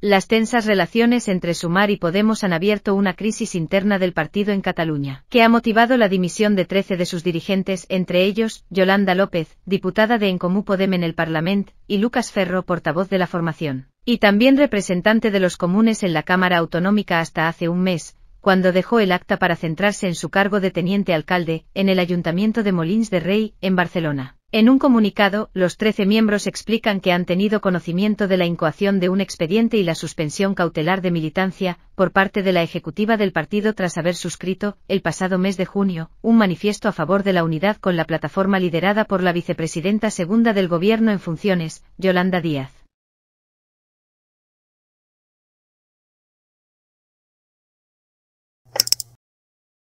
Las tensas relaciones entre Sumar y Podemos han abierto una crisis interna del partido en Cataluña, que ha motivado la dimisión de 13 de sus dirigentes, entre ellos Yolanda López, diputada de Encomú Comú Podem en el Parlament, y Lucas Ferro, portavoz de la formación, y también representante de los comunes en la Cámara Autonómica hasta hace un mes, cuando dejó el acta para centrarse en su cargo de teniente alcalde, en el Ayuntamiento de Molins de Rey, en Barcelona. En un comunicado, los 13 miembros explican que han tenido conocimiento de la incoación de un expediente y la suspensión cautelar de militancia por parte de la ejecutiva del partido tras haber suscrito, el pasado mes de junio, un manifiesto a favor de la unidad con la plataforma liderada por la vicepresidenta segunda del gobierno en funciones, Yolanda Díaz.